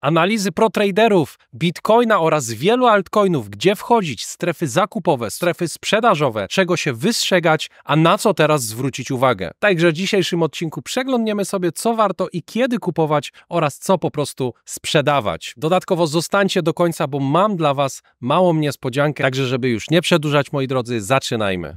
Analizy protraderów, bitcoina oraz wielu altcoinów, gdzie wchodzić, strefy zakupowe, strefy sprzedażowe, czego się wystrzegać, a na co teraz zwrócić uwagę. Także w dzisiejszym odcinku przeglądniemy sobie, co warto i kiedy kupować oraz co po prostu sprzedawać. Dodatkowo zostańcie do końca, bo mam dla Was małą niespodziankę, także żeby już nie przedłużać, moi drodzy, zaczynajmy.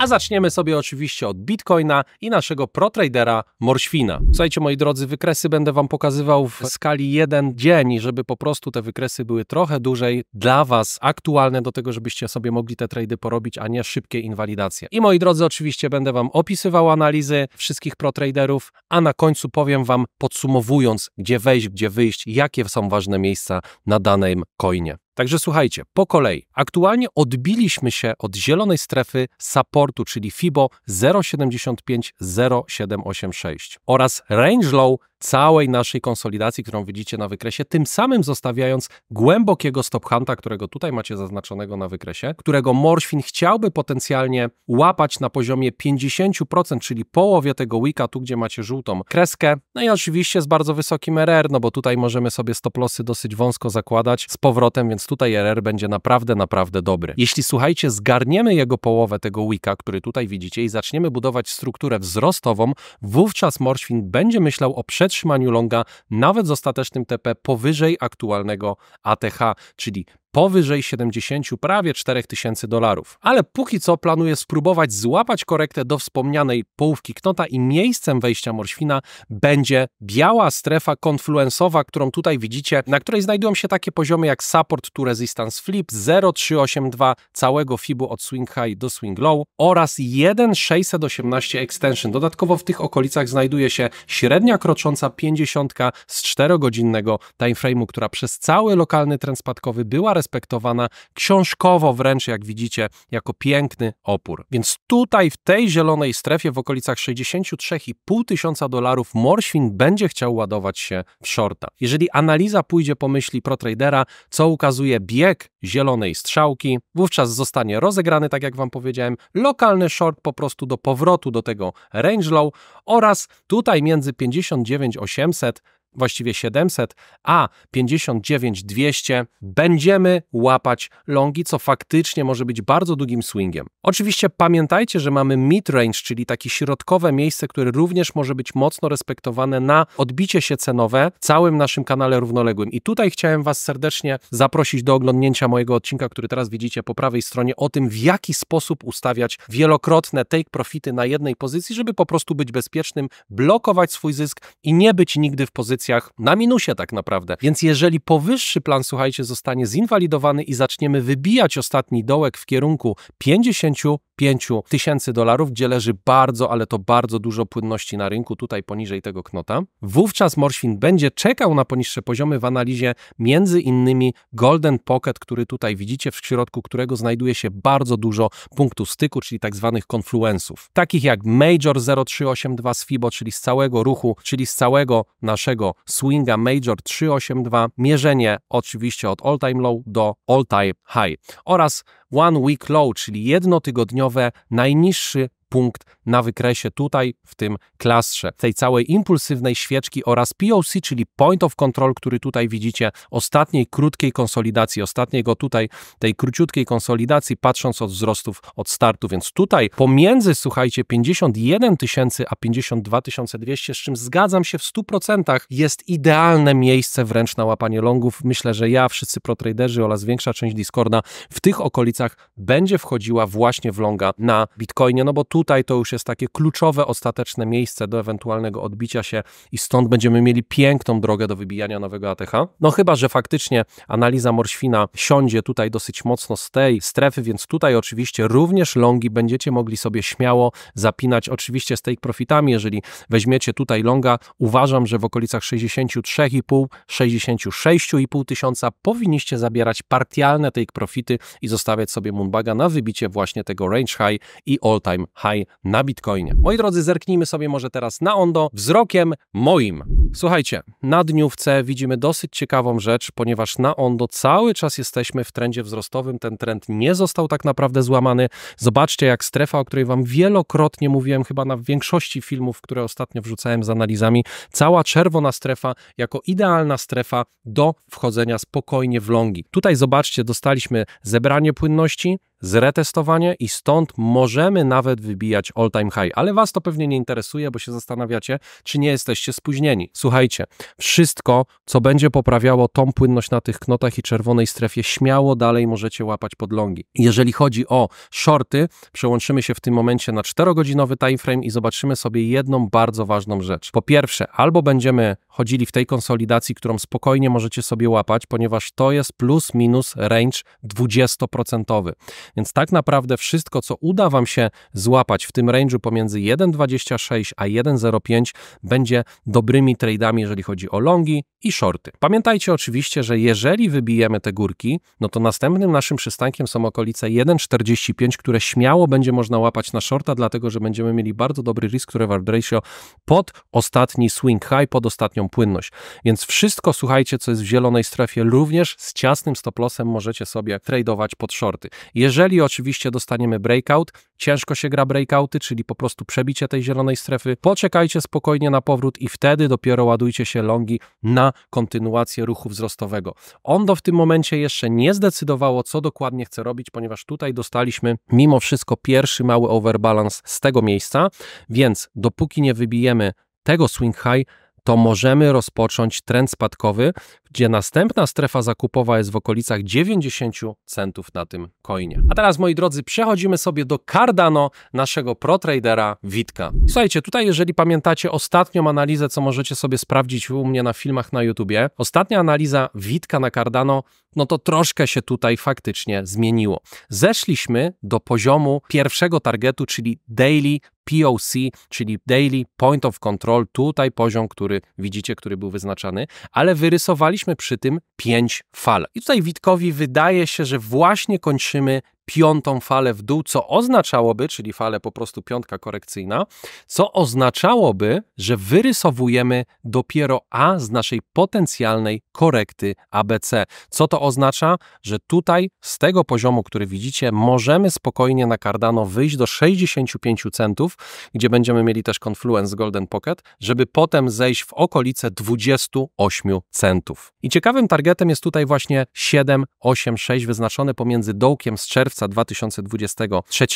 a zaczniemy sobie oczywiście od Bitcoina i naszego protradera Morświna. Słuchajcie moi drodzy, wykresy będę Wam pokazywał w skali jeden dzień, żeby po prostu te wykresy były trochę dłużej dla Was aktualne do tego, żebyście sobie mogli te trady porobić, a nie szybkie inwalidacje. I moi drodzy, oczywiście będę Wam opisywał analizy wszystkich protraderów, a na końcu powiem Wam podsumowując, gdzie wejść, gdzie wyjść, jakie są ważne miejsca na danym coinie. Także słuchajcie, po kolei. Aktualnie odbiliśmy się od zielonej strefy supportu, czyli FIBO 0750786 oraz range low całej naszej konsolidacji, którą widzicie na wykresie, tym samym zostawiając głębokiego stophanta, którego tutaj macie zaznaczonego na wykresie, którego Morfin chciałby potencjalnie łapać na poziomie 50%, czyli połowie tego wika, tu gdzie macie żółtą kreskę. No i oczywiście z bardzo wysokim RR, no bo tutaj możemy sobie stop-lossy dosyć wąsko zakładać z powrotem, więc tutaj RR będzie naprawdę, naprawdę dobry. Jeśli słuchajcie, zgarniemy jego połowę tego wika, który tutaj widzicie i zaczniemy budować strukturę wzrostową, wówczas Morfin będzie myślał o przed przetrzymaniu longa, nawet z ostatecznym TP powyżej aktualnego ATH, czyli powyżej 70, prawie 4 tysięcy dolarów. Ale póki co planuję spróbować złapać korektę do wspomnianej połówki knota i miejscem wejścia morświna będzie biała strefa konfluensowa, którą tutaj widzicie, na której znajdują się takie poziomy jak support to resistance flip 0382 całego FIBU od swing high do swing low oraz 1618 extension. Dodatkowo w tych okolicach znajduje się średnia krocząca 50 z 4-godzinnego timeframe'u, która przez cały lokalny trend spadkowy była respektowana książkowo wręcz, jak widzicie, jako piękny opór. Więc tutaj w tej zielonej strefie w okolicach 63,5 tysiąca dolarów Morświn będzie chciał ładować się w shorta. Jeżeli analiza pójdzie po myśli ProTradera, co ukazuje bieg zielonej strzałki, wówczas zostanie rozegrany, tak jak Wam powiedziałem, lokalny short po prostu do powrotu do tego range low oraz tutaj między 59 800 właściwie 700, a 59-200 będziemy łapać longi, co faktycznie może być bardzo długim swingiem. Oczywiście pamiętajcie, że mamy mid-range, czyli takie środkowe miejsce, które również może być mocno respektowane na odbicie się cenowe w całym naszym kanale równoległym. I tutaj chciałem Was serdecznie zaprosić do oglądnięcia mojego odcinka, który teraz widzicie po prawej stronie, o tym w jaki sposób ustawiać wielokrotne take profity na jednej pozycji, żeby po prostu być bezpiecznym, blokować swój zysk i nie być nigdy w pozycji pozycjach na minusie tak naprawdę. Więc jeżeli powyższy plan, słuchajcie, zostanie zinwalidowany i zaczniemy wybijać ostatni dołek w kierunku 55 tysięcy dolarów, gdzie leży bardzo, ale to bardzo dużo płynności na rynku, tutaj poniżej tego knota, wówczas Morświn będzie czekał na poniższe poziomy w analizie między innymi Golden Pocket, który tutaj widzicie, w środku którego znajduje się bardzo dużo punktów styku, czyli tak zwanych konfluensów. Takich jak Major 0382 z FIBO, czyli z całego ruchu, czyli z całego naszego swinga Major 382, mierzenie oczywiście od all-time low do all-time high oraz one week low, czyli jednotygodniowe najniższy punkt na wykresie tutaj, w tym klastrze, tej całej impulsywnej świeczki oraz POC, czyli point of control, który tutaj widzicie, ostatniej krótkiej konsolidacji, ostatniego tutaj tej króciutkiej konsolidacji, patrząc od wzrostów od startu, więc tutaj pomiędzy, słuchajcie, 51 tysięcy a 52 200, z czym zgadzam się w 100%, jest idealne miejsce wręcz na łapanie longów. Myślę, że ja, wszyscy protraderzy oraz większa część Discorda w tych okolicach będzie wchodziła właśnie w longa na Bitcoinie, no bo tutaj to już jest jest takie kluczowe, ostateczne miejsce do ewentualnego odbicia się i stąd będziemy mieli piękną drogę do wybijania nowego ATH. No chyba, że faktycznie analiza morświna siądzie tutaj dosyć mocno z tej strefy, więc tutaj oczywiście również longi będziecie mogli sobie śmiało zapinać, oczywiście z take profitami, jeżeli weźmiecie tutaj longa, uważam, że w okolicach 63,5, 66,5 tysiąca powinniście zabierać partialne take profity i zostawiać sobie Moonbaga na wybicie właśnie tego range high i all time high na na Bitcoinie. Moi drodzy, zerknijmy sobie może teraz na Ondo wzrokiem moim. Słuchajcie, na dniówce widzimy dosyć ciekawą rzecz, ponieważ na Ondo cały czas jesteśmy w trendzie wzrostowym. Ten trend nie został tak naprawdę złamany. Zobaczcie, jak strefa, o której Wam wielokrotnie mówiłem, chyba na większości filmów, które ostatnio wrzucałem z analizami, cała czerwona strefa jako idealna strefa do wchodzenia spokojnie w longi. Tutaj zobaczcie, dostaliśmy zebranie płynności, zretestowanie i stąd możemy nawet wybijać all-time high. Ale Was to pewnie nie interesuje, bo się zastanawiacie, czy nie jesteście spóźnieni. Słuchajcie, wszystko, co będzie poprawiało tą płynność na tych knotach i czerwonej strefie, śmiało dalej możecie łapać longi. Jeżeli chodzi o shorty, przełączymy się w tym momencie na 4-godzinowy timeframe i zobaczymy sobie jedną bardzo ważną rzecz. Po pierwsze, albo będziemy chodzili w tej konsolidacji, którą spokojnie możecie sobie łapać, ponieważ to jest plus minus range 20%. Więc tak naprawdę wszystko, co uda Wam się złapać w tym range'u pomiędzy 1,26 a 1,05 będzie dobrymi trade'ami, jeżeli chodzi o longi i shorty. Pamiętajcie oczywiście, że jeżeli wybijemy te górki, no to następnym naszym przystankiem są okolice 1,45, które śmiało będzie można łapać na shorta, dlatego że będziemy mieli bardzo dobry risk reward ratio pod ostatni swing high, pod ostatnią płynność. Więc wszystko, słuchajcie, co jest w zielonej strefie, również z ciasnym stop lossem możecie sobie tradeować pod shorty. Jeżeli jeżeli oczywiście dostaniemy breakout, ciężko się gra breakouty, czyli po prostu przebicie tej zielonej strefy, poczekajcie spokojnie na powrót i wtedy dopiero ładujcie się longi na kontynuację ruchu wzrostowego. Ondo w tym momencie jeszcze nie zdecydowało, co dokładnie chce robić, ponieważ tutaj dostaliśmy mimo wszystko pierwszy mały overbalance z tego miejsca, więc dopóki nie wybijemy tego swing high, to możemy rozpocząć trend spadkowy, gdzie następna strefa zakupowa jest w okolicach 90 centów na tym coinie. A teraz, moi drodzy, przechodzimy sobie do Cardano, naszego protradera Witka. Słuchajcie, tutaj jeżeli pamiętacie ostatnią analizę, co możecie sobie sprawdzić u mnie na filmach na YouTubie, ostatnia analiza Witka na Cardano no to troszkę się tutaj faktycznie zmieniło. Zeszliśmy do poziomu pierwszego targetu, czyli daily POC, czyli Daily Point of Control, tutaj poziom, który widzicie, który był wyznaczany, ale wyrysowaliśmy przy tym pięć fal. I tutaj Witkowi wydaje się, że właśnie kończymy piątą falę w dół, co oznaczałoby, czyli falę po prostu piątka korekcyjna, co oznaczałoby, że wyrysowujemy dopiero A z naszej potencjalnej korekty ABC. Co to oznacza? Że tutaj z tego poziomu, który widzicie, możemy spokojnie na Cardano wyjść do 65 centów, gdzie będziemy mieli też Confluence z Golden Pocket, żeby potem zejść w okolice 28 centów. I ciekawym targetem jest tutaj właśnie 6 wyznaczone pomiędzy dołkiem z czerwca 2023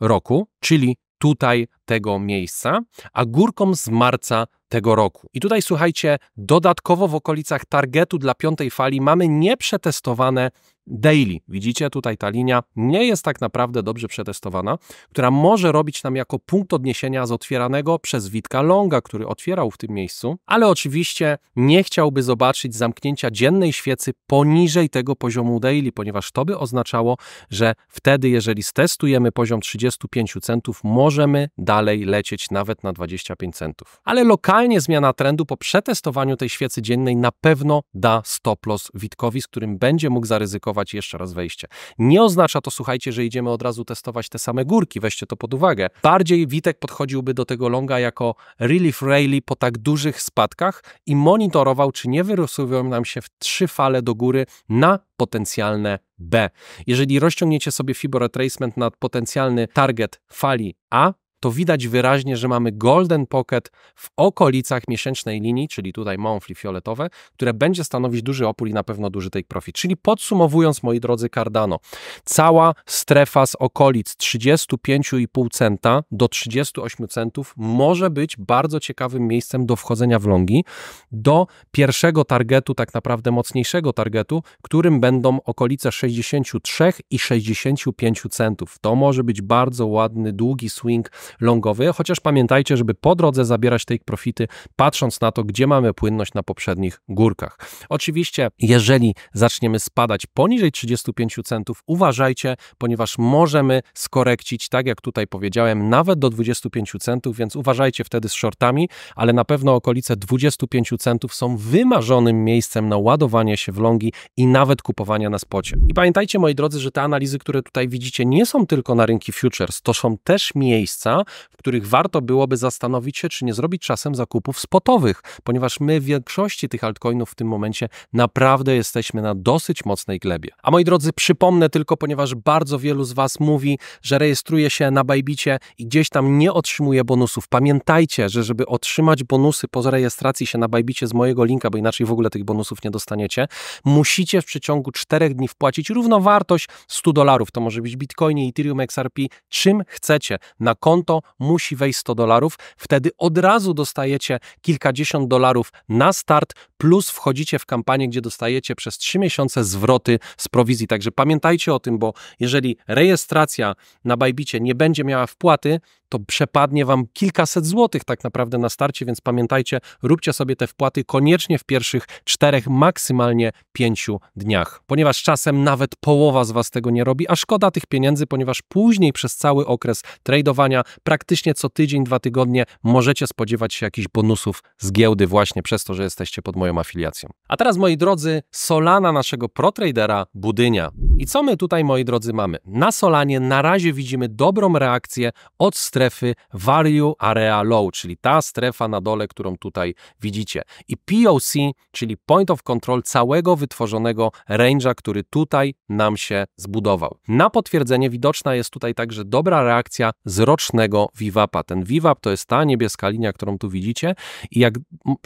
roku, czyli tutaj tego miejsca, a górkom z marca tego roku. I tutaj słuchajcie, dodatkowo w okolicach targetu dla piątej fali mamy nieprzetestowane daily. Widzicie tutaj ta linia nie jest tak naprawdę dobrze przetestowana, która może robić nam jako punkt odniesienia z otwieranego przez Witka Longa, który otwierał w tym miejscu, ale oczywiście nie chciałby zobaczyć zamknięcia dziennej świecy poniżej tego poziomu daily, ponieważ to by oznaczało, że wtedy, jeżeli stestujemy poziom 35 centów, możemy dalej lecieć nawet na 25 centów. Ale lokalnie zmiana trendu po przetestowaniu tej świecy dziennej na pewno da stop loss Witkowi, z którym będzie mógł zaryzykować testować jeszcze raz wejście. Nie oznacza to, słuchajcie, że idziemy od razu testować te same górki, weźcie to pod uwagę. Bardziej Witek podchodziłby do tego longa jako relief rally po tak dużych spadkach i monitorował, czy nie wyrysują nam się w trzy fale do góry na potencjalne B. Jeżeli rozciągniecie sobie fibro Retracement na potencjalny target fali A, to widać wyraźnie, że mamy golden pocket w okolicach miesięcznej linii, czyli tutaj monthly fioletowe, które będzie stanowić duży opór i na pewno duży take profit. Czyli podsumowując, moi drodzy Cardano, cała strefa z okolic 35,5 centa do 38 centów może być bardzo ciekawym miejscem do wchodzenia w longi, do pierwszego targetu, tak naprawdę mocniejszego targetu, którym będą okolice 63 i 65 centów. To może być bardzo ładny, długi swing longowy, chociaż pamiętajcie, żeby po drodze zabierać te profity, patrząc na to, gdzie mamy płynność na poprzednich górkach. Oczywiście, jeżeli zaczniemy spadać poniżej 35 centów, uważajcie, ponieważ możemy skorekcić, tak jak tutaj powiedziałem, nawet do 25 centów, więc uważajcie wtedy z shortami, ale na pewno okolice 25 centów są wymarzonym miejscem na ładowanie się w longi i nawet kupowania na spocie. I pamiętajcie, moi drodzy, że te analizy, które tutaj widzicie, nie są tylko na rynki futures, to są też miejsca, w których warto byłoby zastanowić się, czy nie zrobić czasem zakupów spotowych, ponieważ my w większości tych altcoinów w tym momencie naprawdę jesteśmy na dosyć mocnej glebie. A moi drodzy, przypomnę tylko, ponieważ bardzo wielu z Was mówi, że rejestruje się na Bajbicie i gdzieś tam nie otrzymuje bonusów. Pamiętajcie, że żeby otrzymać bonusy po zarejestracji się na Bajbicie z mojego linka, bo inaczej w ogóle tych bonusów nie dostaniecie, musicie w przeciągu 4 dni wpłacić równowartość 100 dolarów. To może być Bitcoinie, Ethereum, XRP, czym chcecie na konto konto, musi wejść 100 dolarów. Wtedy od razu dostajecie kilkadziesiąt dolarów na start, plus wchodzicie w kampanię, gdzie dostajecie przez 3 miesiące zwroty z prowizji. Także pamiętajcie o tym, bo jeżeli rejestracja na Bajbicie nie będzie miała wpłaty, to przepadnie wam kilkaset złotych tak naprawdę na starcie, więc pamiętajcie, róbcie sobie te wpłaty koniecznie w pierwszych czterech, maksymalnie pięciu dniach, ponieważ czasem nawet połowa z was tego nie robi, a szkoda tych pieniędzy, ponieważ później przez cały okres tradowania, praktycznie co tydzień, dwa tygodnie możecie spodziewać się jakichś bonusów z giełdy właśnie przez to, że jesteście pod moją afiliacją. A teraz moi drodzy, Solana naszego ProTradera Budynia. I co my tutaj moi drodzy mamy? Na Solanie na razie widzimy dobrą reakcję od strony strefy Value Area Low, czyli ta strefa na dole, którą tutaj widzicie. I POC, czyli Point of Control całego wytworzonego range'a, który tutaj nam się zbudował. Na potwierdzenie widoczna jest tutaj także dobra reakcja z rocznego VWAP-a. Ten VWAP to jest ta niebieska linia, którą tu widzicie i jak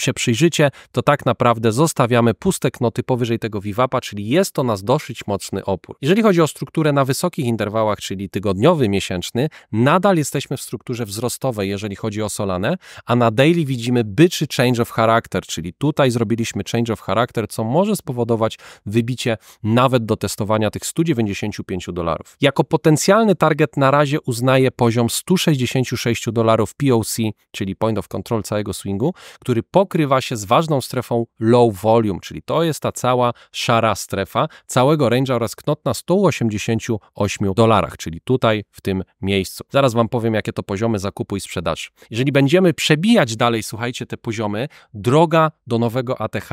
się przyjrzycie, to tak naprawdę zostawiamy puste knoty powyżej tego VWAP-a, czyli jest to nas dosyć mocny opór. Jeżeli chodzi o strukturę na wysokich interwałach, czyli tygodniowy, miesięczny, nadal jesteśmy w strukturze wzrostowej, jeżeli chodzi o Solanę, a na daily widzimy byczy change of character, czyli tutaj zrobiliśmy change of character, co może spowodować wybicie nawet do testowania tych 195 dolarów. Jako potencjalny target na razie uznaję poziom 166 dolarów POC, czyli point of control całego swingu, który pokrywa się z ważną strefą low volume, czyli to jest ta cała szara strefa całego range'a oraz knot na 188 dolarach, czyli tutaj w tym miejscu. Zaraz Wam powiem, jak jakie to poziomy zakupu i sprzedaży. Jeżeli będziemy przebijać dalej, słuchajcie, te poziomy, droga do nowego ATH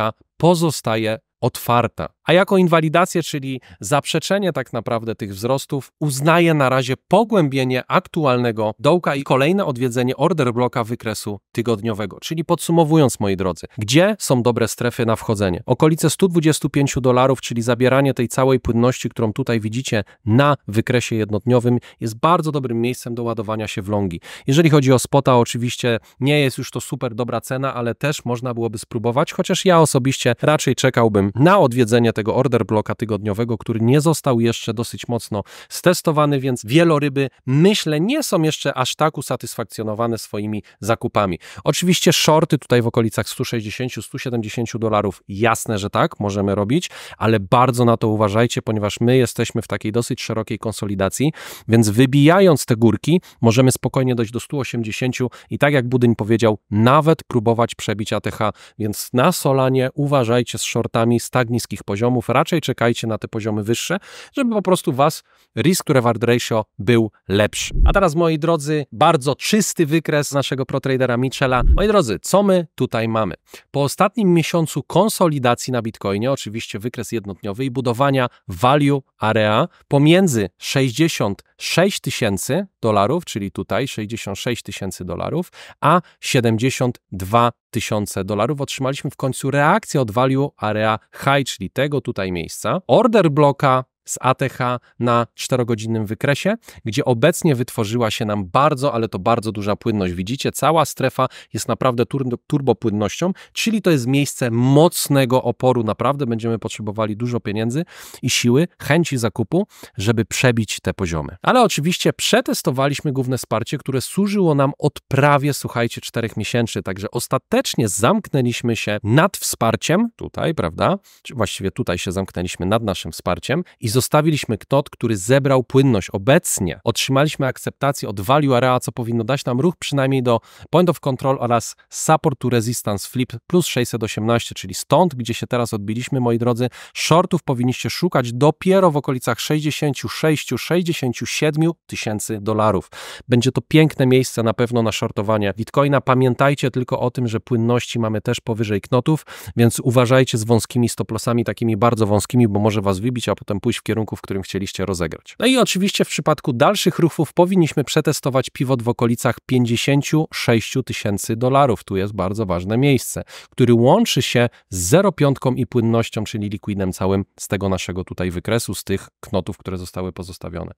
pozostaje otwarta. A jako inwalidację, czyli zaprzeczenie tak naprawdę tych wzrostów, uznaje na razie pogłębienie aktualnego dołka i kolejne odwiedzenie order bloka wykresu tygodniowego. Czyli podsumowując, moi drodzy, gdzie są dobre strefy na wchodzenie? Okolice 125 dolarów, czyli zabieranie tej całej płynności, którą tutaj widzicie na wykresie jednodniowym, jest bardzo dobrym miejscem do ładowania się w longi. Jeżeli chodzi o spota, oczywiście nie jest już to super dobra cena, ale też można byłoby spróbować, chociaż ja osobiście raczej czekałbym na odwiedzenie tego order bloka tygodniowego, który nie został jeszcze dosyć mocno stestowany, więc wieloryby myślę nie są jeszcze aż tak usatysfakcjonowane swoimi zakupami. Oczywiście shorty tutaj w okolicach 160-170 dolarów, jasne, że tak, możemy robić, ale bardzo na to uważajcie, ponieważ my jesteśmy w takiej dosyć szerokiej konsolidacji, więc wybijając te górki, możemy spokojnie dojść do 180 i tak jak Budyń powiedział, nawet próbować przebić ATH, więc na Solanie uważajcie uważajcie z shortami z tak niskich poziomów, raczej czekajcie na te poziomy wyższe, żeby po prostu was risk reward ratio był lepszy. A teraz moi drodzy, bardzo czysty wykres naszego protradera Michela. Moi drodzy, co my tutaj mamy? Po ostatnim miesiącu konsolidacji na Bitcoinie, oczywiście wykres jednodniowy i budowania value area pomiędzy 60 6 tysięcy dolarów, czyli tutaj 66 tysięcy dolarów, a 72 tysiące dolarów otrzymaliśmy w końcu reakcję od value area high, czyli tego tutaj miejsca. Order bloka z ATH na czterogodzinnym wykresie, gdzie obecnie wytworzyła się nam bardzo, ale to bardzo duża płynność. Widzicie, cała strefa jest naprawdę tur turbopłynnością, czyli to jest miejsce mocnego oporu. Naprawdę będziemy potrzebowali dużo pieniędzy i siły, chęci zakupu, żeby przebić te poziomy. Ale oczywiście przetestowaliśmy główne wsparcie, które służyło nam od prawie, słuchajcie, czterech miesięcy, także ostatecznie zamknęliśmy się nad wsparciem, tutaj, prawda? Czy właściwie tutaj się zamknęliśmy nad naszym wsparciem i zostawiliśmy KNOT, który zebrał płynność. Obecnie otrzymaliśmy akceptację od value area, co powinno dać nam ruch przynajmniej do point of control oraz support to resistance flip plus 618, czyli stąd, gdzie się teraz odbiliśmy, moi drodzy, shortów powinniście szukać dopiero w okolicach 66-67 tysięcy dolarów. Będzie to piękne miejsce na pewno na shortowanie Bitcoina. Pamiętajcie tylko o tym, że płynności mamy też powyżej knotów, więc uważajcie z wąskimi stoplosami, takimi bardzo wąskimi, bo może was wybić, a potem pójść kierunku, w którym chcieliście rozegrać. No i oczywiście w przypadku dalszych ruchów powinniśmy przetestować pivot w okolicach 56 tysięcy dolarów. Tu jest bardzo ważne miejsce, który łączy się z 0,5 i płynnością, czyli likwidem całym z tego naszego tutaj wykresu, z tych knotów, które zostały pozostawione.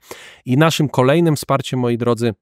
I naszym kolejnym wsparciem, moi drodzy,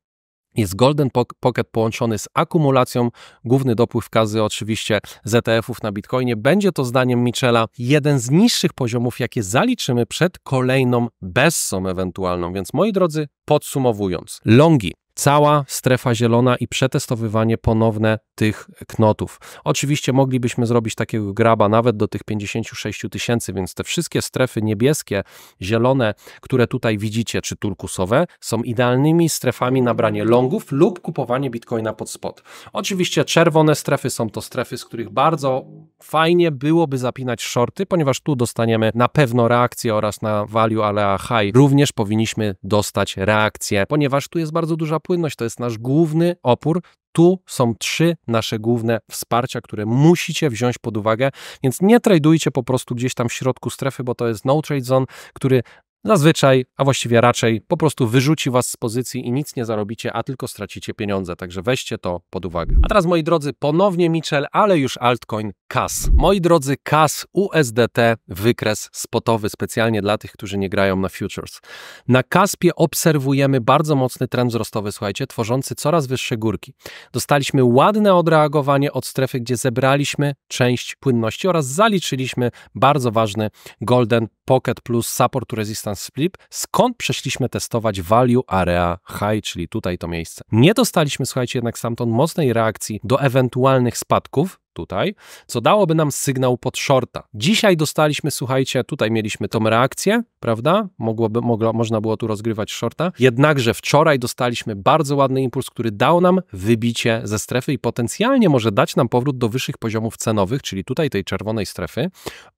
jest Golden Pocket połączony z akumulacją. Główny dopływ kazy oczywiście z ów na Bitcoinie. Będzie to zdaniem Michela jeden z niższych poziomów, jakie zaliczymy przed kolejną bessą ewentualną. Więc moi drodzy, podsumowując, longi cała strefa zielona i przetestowywanie ponowne tych knotów. Oczywiście moglibyśmy zrobić takiego graba nawet do tych 56 tysięcy, więc te wszystkie strefy niebieskie, zielone, które tutaj widzicie, czy turkusowe, są idealnymi strefami na branie longów lub kupowanie bitcoina pod spot. Oczywiście czerwone strefy są to strefy, z których bardzo fajnie byłoby zapinać shorty, ponieważ tu dostaniemy na pewno reakcję oraz na value a high również powinniśmy dostać reakcję, ponieważ tu jest bardzo duża płynność to jest nasz główny opór. Tu są trzy nasze główne wsparcia, które musicie wziąć pod uwagę, więc nie tradujcie po prostu gdzieś tam w środku strefy, bo to jest no trade zone, który zazwyczaj, a właściwie raczej, po prostu wyrzuci was z pozycji i nic nie zarobicie, a tylko stracicie pieniądze. Także weźcie to pod uwagę. A teraz, moi drodzy, ponownie Mitchell, ale już altcoin KAS. Moi drodzy, KAS USDT, wykres spotowy specjalnie dla tych, którzy nie grają na futures. Na Kaspie obserwujemy bardzo mocny trend wzrostowy, słuchajcie, tworzący coraz wyższe górki. Dostaliśmy ładne odreagowanie od strefy, gdzie zebraliśmy część płynności oraz zaliczyliśmy bardzo ważny Golden Pocket plus Support Resistance Split, skąd przeszliśmy testować Value Area High, czyli tutaj to miejsce. Nie dostaliśmy, słuchajcie, jednak stamtąd mocnej reakcji do ewentualnych spadków, tutaj, co dałoby nam sygnał pod shorta. Dzisiaj dostaliśmy, słuchajcie, tutaj mieliśmy tą reakcję, prawda? Mogłoby, mogło, można było tu rozgrywać shorta. Jednakże wczoraj dostaliśmy bardzo ładny impuls, który dał nam wybicie ze strefy i potencjalnie może dać nam powrót do wyższych poziomów cenowych, czyli tutaj tej czerwonej strefy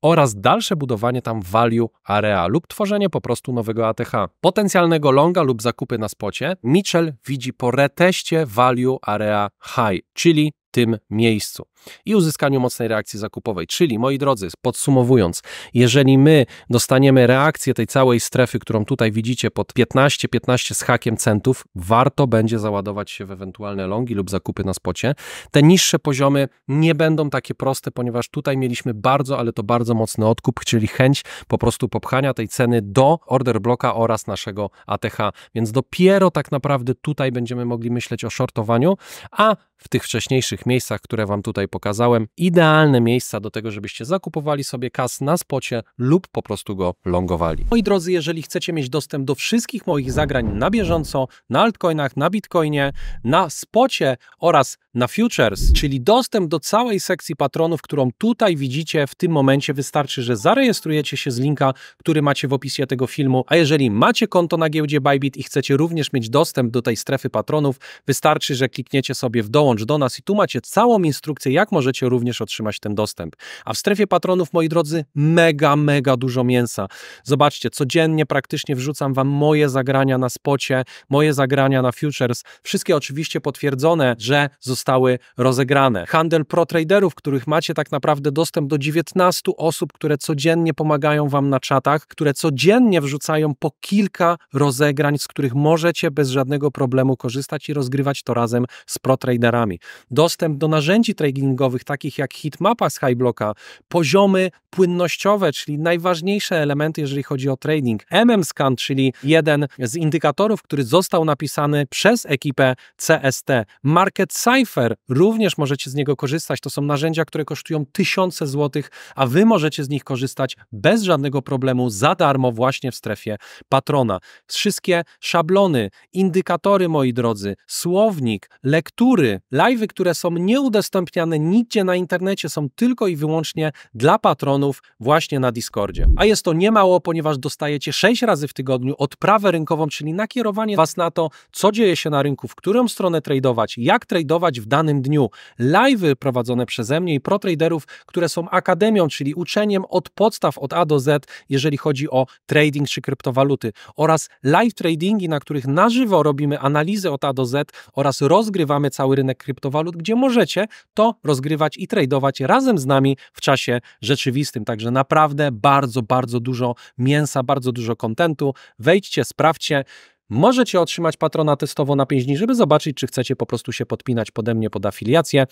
oraz dalsze budowanie tam value area lub tworzenie po prostu nowego ATH. Potencjalnego longa lub zakupy na spocie Mitchell widzi po reteście value area high, czyli tym miejscu i uzyskaniu mocnej reakcji zakupowej. Czyli, moi drodzy, podsumowując, jeżeli my dostaniemy reakcję tej całej strefy, którą tutaj widzicie pod 15, 15 z hakiem centów, warto będzie załadować się w ewentualne longi lub zakupy na spocie. Te niższe poziomy nie będą takie proste, ponieważ tutaj mieliśmy bardzo, ale to bardzo mocny odkup, czyli chęć po prostu popchania tej ceny do order bloka oraz naszego ATH, więc dopiero tak naprawdę tutaj będziemy mogli myśleć o shortowaniu, a w tych wcześniejszych miejscach, które Wam tutaj tutaj pokazałem, idealne miejsca do tego, żebyście zakupowali sobie kas na spocie lub po prostu go longowali. Moi drodzy, jeżeli chcecie mieć dostęp do wszystkich moich zagrań na bieżąco, na altcoinach, na bitcoinie, na spocie oraz na futures, czyli dostęp do całej sekcji patronów, którą tutaj widzicie w tym momencie. Wystarczy, że zarejestrujecie się z linka, który macie w opisie tego filmu. A jeżeli macie konto na giełdzie Bybit i chcecie również mieć dostęp do tej strefy patronów, wystarczy, że klikniecie sobie w dołącz do nas i tu macie całą instrukcję, jak możecie również otrzymać ten dostęp. A w strefie patronów, moi drodzy, mega, mega dużo mięsa. Zobaczcie, codziennie praktycznie wrzucam wam moje zagrania na spocie, moje zagrania na futures. Wszystkie oczywiście potwierdzone, że zostały zostały rozegrane. Handel traderów, których macie tak naprawdę dostęp do 19 osób, które codziennie pomagają Wam na czatach, które codziennie wrzucają po kilka rozegrań, z których możecie bez żadnego problemu korzystać i rozgrywać to razem z pro traderami. Dostęp do narzędzi tradingowych, takich jak hitmapa z Highblocka, poziomy płynnościowe, czyli najważniejsze elementy, jeżeli chodzi o trading. MM-Scan, czyli jeden z indykatorów, który został napisany przez ekipę CST. Market Cypher, również możecie z niego korzystać. To są narzędzia, które kosztują tysiące złotych, a wy możecie z nich korzystać bez żadnego problemu, za darmo właśnie w strefie patrona. Wszystkie szablony, indykatory, moi drodzy, słownik, lektury, live'y, które są nieudostępniane nigdzie na internecie, są tylko i wyłącznie dla patronów właśnie na Discordzie. A jest to niemało, ponieważ dostajecie sześć razy w tygodniu odprawę rynkową, czyli nakierowanie was na to, co dzieje się na rynku, w którą stronę tradować, jak tradować, w danym dniu. Live'y prowadzone przeze mnie i protraderów, które są akademią, czyli uczeniem od podstaw, od A do Z, jeżeli chodzi o trading czy kryptowaluty. Oraz live tradingi, na których na żywo robimy analizy od A do Z oraz rozgrywamy cały rynek kryptowalut, gdzie możecie to rozgrywać i tradować razem z nami w czasie rzeczywistym. Także naprawdę bardzo, bardzo dużo mięsa, bardzo dużo kontentu. Wejdźcie, sprawdźcie możecie otrzymać patrona testowo na 5 dni, żeby zobaczyć, czy chcecie po prostu się podpinać pode mnie pod afiliację,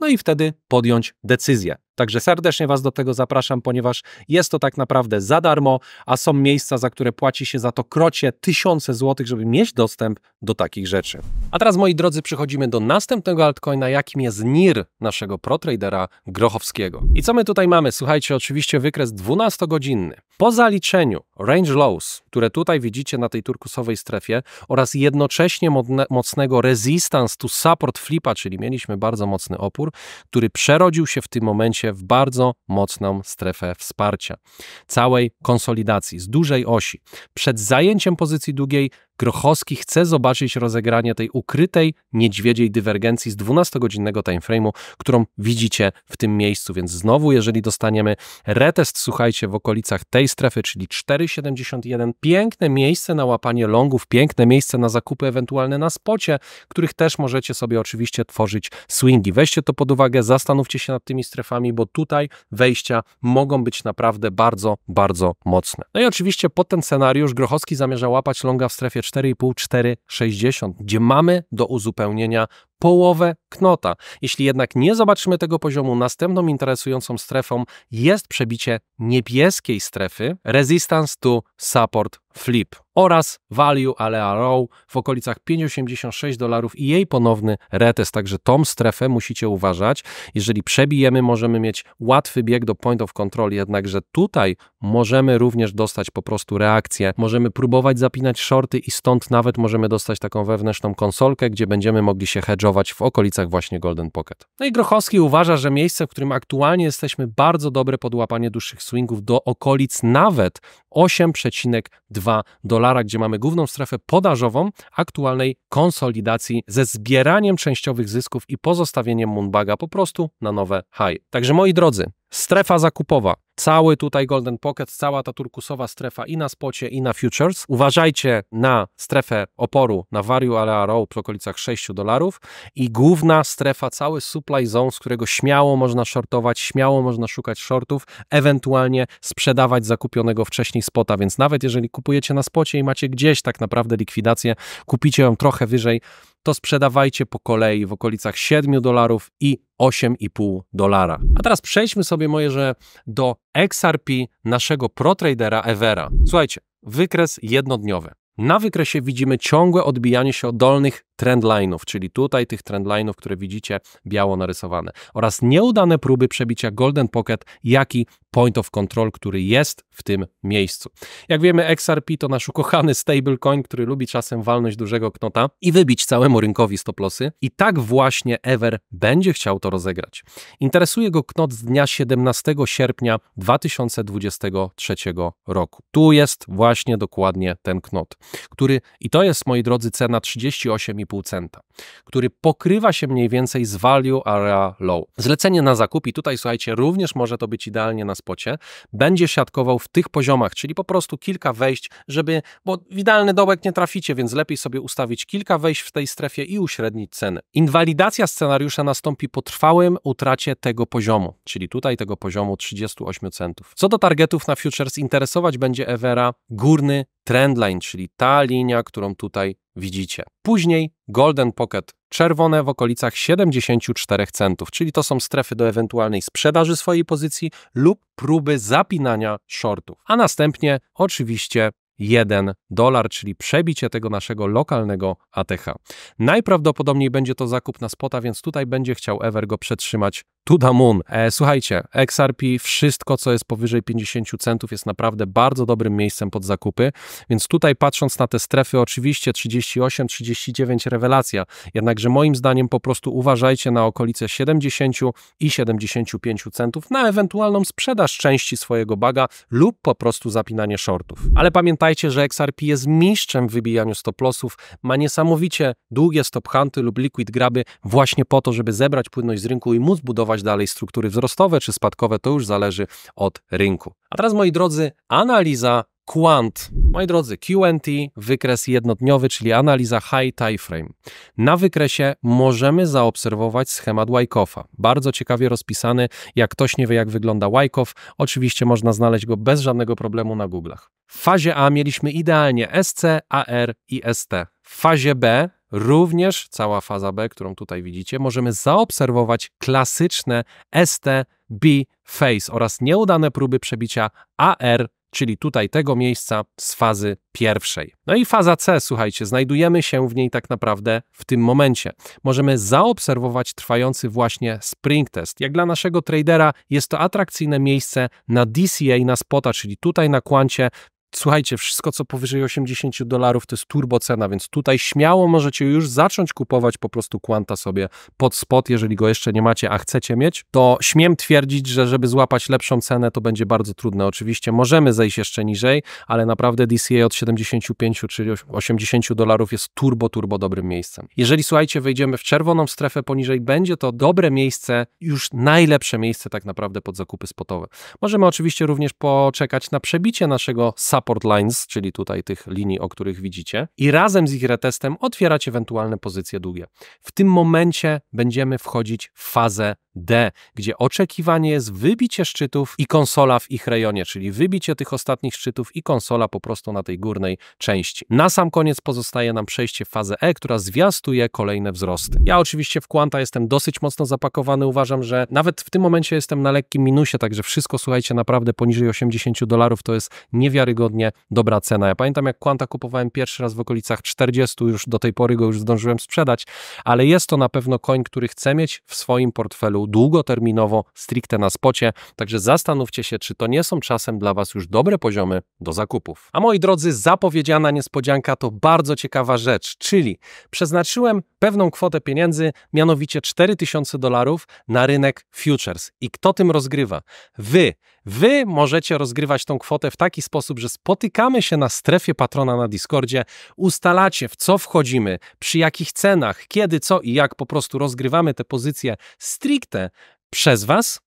no i wtedy podjąć decyzję. Także serdecznie Was do tego zapraszam, ponieważ jest to tak naprawdę za darmo, a są miejsca, za które płaci się za to krocie tysiące złotych, żeby mieć dostęp do takich rzeczy. A teraz, moi drodzy, przechodzimy do następnego altcoina, jakim jest NIR naszego protradera Grochowskiego. I co my tutaj mamy? Słuchajcie, oczywiście wykres 12-godzinny. Po zaliczeniu range lows, które tutaj widzicie na tej turkusowej strefie oraz jednocześnie mocnego resistance to support flipa, czyli mieliśmy bardzo mocny opór, który przerodził się w tym momencie się w bardzo mocną strefę wsparcia, całej konsolidacji, z dużej osi. Przed zajęciem pozycji długiej Grochowski chce zobaczyć rozegranie tej ukrytej niedźwiedziej dywergencji z 12-godzinnego timeframe'u, którą widzicie w tym miejscu. Więc znowu, jeżeli dostaniemy retest, słuchajcie, w okolicach tej strefy, czyli 4,71, piękne miejsce na łapanie longów, piękne miejsce na zakupy ewentualne na spocie, których też możecie sobie oczywiście tworzyć swingi. Weźcie to pod uwagę, zastanówcie się nad tymi strefami, bo tutaj wejścia mogą być naprawdę bardzo, bardzo mocne. No i oczywiście pod ten scenariusz Grochowski zamierza łapać longa w strefie 4,5-4,60, gdzie mamy do uzupełnienia połowę knota. Jeśli jednak nie zobaczymy tego poziomu, następną interesującą strefą jest przebicie niebieskiej strefy Resistance to Support Flip oraz Value Alea Row w okolicach 5,86 dolarów i jej ponowny retest. Także tą strefę musicie uważać. Jeżeli przebijemy, możemy mieć łatwy bieg do point of control, jednakże tutaj możemy również dostać po prostu reakcję. Możemy próbować zapinać shorty i stąd nawet możemy dostać taką wewnętrzną konsolkę, gdzie będziemy mogli się hedge'ować w okolicach właśnie Golden Pocket. No i Grochowski uważa, że miejsce, w którym aktualnie jesteśmy, bardzo dobre pod łapanie dłuższych swingów do okolic nawet 8,2 dolara, gdzie mamy główną strefę podażową aktualnej konsolidacji ze zbieraniem częściowych zysków i pozostawieniem Moonbaga po prostu na nowe high. Także moi drodzy, strefa zakupowa Cały tutaj Golden Pocket, cała ta turkusowa strefa i na spocie, i na futures. Uważajcie na strefę oporu na Value Area Row w okolicach 6 dolarów i główna strefa, cały supply zone, z którego śmiało można shortować, śmiało można szukać shortów, ewentualnie sprzedawać zakupionego wcześniej spota, więc nawet jeżeli kupujecie na spocie i macie gdzieś tak naprawdę likwidację, kupicie ją trochę wyżej, to sprzedawajcie po kolei w okolicach 7 dolarów i 8,5 dolara. A teraz przejdźmy sobie, moje, że do XRP naszego ProTradera Evera. Słuchajcie, wykres jednodniowy. Na wykresie widzimy ciągłe odbijanie się od dolnych trendline'ów, czyli tutaj tych trendline'ów, które widzicie biało narysowane oraz nieudane próby przebicia golden pocket, jak i point of control, który jest w tym miejscu. Jak wiemy XRP to nasz ukochany stablecoin, który lubi czasem walność dużego knota i wybić całemu rynkowi stoplosy i tak właśnie Ever będzie chciał to rozegrać. Interesuje go knot z dnia 17 sierpnia 2023 roku. Tu jest właśnie dokładnie ten knot, który i to jest moi drodzy cena 38 8,5 centa, który pokrywa się mniej więcej z value area low. Zlecenie na zakup i tutaj słuchajcie, również może to być idealnie na spocie, będzie siatkował w tych poziomach, czyli po prostu kilka wejść, żeby, bo w idealny dołek nie traficie, więc lepiej sobie ustawić kilka wejść w tej strefie i uśrednić ceny. Inwalidacja scenariusza nastąpi po trwałym utracie tego poziomu, czyli tutaj tego poziomu 38 centów. Co do targetów na futures interesować będzie Evera górny trendline, czyli ta linia, którą tutaj widzicie. Później Golden Pocket czerwone w okolicach 74 centów, czyli to są strefy do ewentualnej sprzedaży swojej pozycji lub próby zapinania shortów. A następnie oczywiście 1 dolar, czyli przebicie tego naszego lokalnego ATH. Najprawdopodobniej będzie to zakup na spota, więc tutaj będzie chciał Ever go przetrzymać to the moon. E, słuchajcie, XRP, wszystko co jest powyżej 50 centów jest naprawdę bardzo dobrym miejscem pod zakupy, więc tutaj patrząc na te strefy, oczywiście 38, 39 rewelacja, jednakże moim zdaniem po prostu uważajcie na okolice 70 i 75 centów na ewentualną sprzedaż części swojego baga lub po prostu zapinanie shortów. Ale pamiętajcie, że XRP jest mistrzem w wybijaniu stop lossów, ma niesamowicie długie stop hunty lub liquid graby właśnie po to, żeby zebrać płynność z rynku i móc budować dalej struktury wzrostowe czy spadkowe, to już zależy od rynku. A teraz, moi drodzy, analiza Quant. Moi drodzy, QNT, wykres jednodniowy, czyli analiza high time frame. Na wykresie możemy zaobserwować schemat Wyckoff'a. Bardzo ciekawie rozpisany. Jak ktoś nie wie, jak wygląda Wyckoff, oczywiście można znaleźć go bez żadnego problemu na Google'ach. W fazie A mieliśmy idealnie SC, AR i ST. W fazie B Również cała faza B, którą tutaj widzicie, możemy zaobserwować klasyczne STB phase oraz nieudane próby przebicia AR czyli tutaj tego miejsca z fazy pierwszej. No i faza C, słuchajcie, znajdujemy się w niej tak naprawdę w tym momencie. Możemy zaobserwować trwający właśnie spring test. Jak dla naszego tradera jest to atrakcyjne miejsce na DCA, na spota, czyli tutaj na kłancie, Słuchajcie, wszystko co powyżej 80 dolarów to jest turbo cena, więc tutaj śmiało możecie już zacząć kupować po prostu Quanta sobie pod spot, jeżeli go jeszcze nie macie, a chcecie mieć, to śmiem twierdzić, że żeby złapać lepszą cenę, to będzie bardzo trudne. Oczywiście możemy zejść jeszcze niżej, ale naprawdę DCA od 75 czyli 80 dolarów jest turbo, turbo dobrym miejscem. Jeżeli słuchajcie, wejdziemy w czerwoną strefę poniżej, będzie to dobre miejsce, już najlepsze miejsce tak naprawdę pod zakupy spotowe. Możemy oczywiście również poczekać na przebicie naszego sub support lines, czyli tutaj tych linii, o których widzicie, i razem z ich retestem otwierać ewentualne pozycje długie. W tym momencie będziemy wchodzić w fazę D, gdzie oczekiwanie jest wybicie szczytów i konsola w ich rejonie, czyli wybicie tych ostatnich szczytów i konsola po prostu na tej górnej części. Na sam koniec pozostaje nam przejście w fazę E, która zwiastuje kolejne wzrosty. Ja oczywiście w Quanta jestem dosyć mocno zapakowany, uważam, że nawet w tym momencie jestem na lekkim minusie, także wszystko, słuchajcie, naprawdę poniżej 80 dolarów to jest niewiarygodne prawdopodobnie dobra cena. Ja pamiętam, jak Quanta kupowałem pierwszy raz w okolicach 40, już do tej pory go już zdążyłem sprzedać, ale jest to na pewno koń, który chcę mieć w swoim portfelu długoterminowo, stricte na spocie, także zastanówcie się, czy to nie są czasem dla Was już dobre poziomy do zakupów. A moi drodzy, zapowiedziana niespodzianka to bardzo ciekawa rzecz, czyli przeznaczyłem pewną kwotę pieniędzy, mianowicie 4000 dolarów na rynek futures. I kto tym rozgrywa? Wy. Wy możecie rozgrywać tą kwotę w taki sposób, że z spotykamy się na strefie patrona na Discordzie, ustalacie w co wchodzimy, przy jakich cenach, kiedy, co i jak po prostu rozgrywamy te pozycje stricte przez Was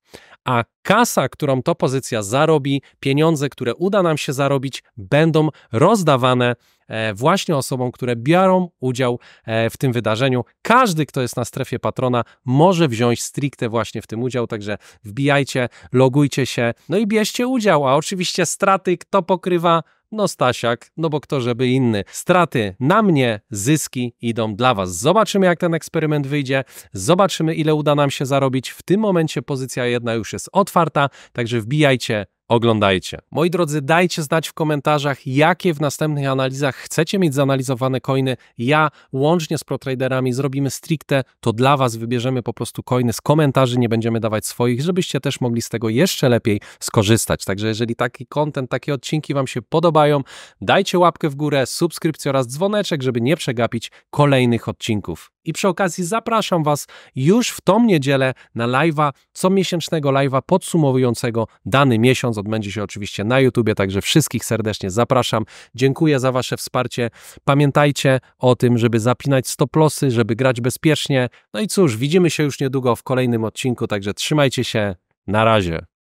a kasa, którą to pozycja zarobi, pieniądze, które uda nam się zarobić, będą rozdawane e, właśnie osobom, które biorą udział e, w tym wydarzeniu. Każdy, kto jest na strefie patrona, może wziąć stricte właśnie w tym udział, także wbijajcie, logujcie się, no i bierzcie udział, a oczywiście straty kto pokrywa? No Stasiak, no bo kto żeby inny. Straty na mnie, zyski idą dla Was. Zobaczymy jak ten eksperyment wyjdzie, zobaczymy ile uda nam się zarobić. W tym momencie pozycja jedna już jest otwarta, także wbijajcie oglądajcie. Moi drodzy, dajcie znać w komentarzach, jakie w następnych analizach chcecie mieć zanalizowane coiny. Ja łącznie z ProTraderami zrobimy stricte, to dla Was wybierzemy po prostu coiny z komentarzy, nie będziemy dawać swoich, żebyście też mogli z tego jeszcze lepiej skorzystać. Także jeżeli taki content, takie odcinki Wam się podobają, dajcie łapkę w górę, subskrypcję oraz dzwoneczek, żeby nie przegapić kolejnych odcinków. I przy okazji zapraszam Was już w tą niedzielę na live'a, comiesięcznego live'a podsumowującego dany miesiąc. Odbędzie się oczywiście na YouTubie, także wszystkich serdecznie zapraszam. Dziękuję za Wasze wsparcie. Pamiętajcie o tym, żeby zapinać stoplosy, żeby grać bezpiecznie. No i cóż, widzimy się już niedługo w kolejnym odcinku, także trzymajcie się. Na razie.